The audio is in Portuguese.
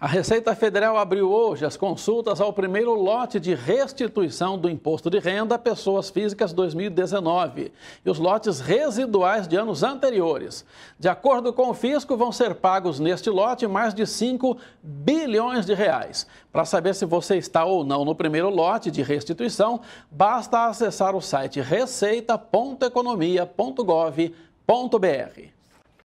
A Receita Federal abriu hoje as consultas ao primeiro lote de restituição do imposto de renda a pessoas físicas 2019 e os lotes residuais de anos anteriores. De acordo com o fisco, vão ser pagos neste lote mais de 5 bilhões de reais. Para saber se você está ou não no primeiro lote de restituição, basta acessar o site receita.economia.gov.br.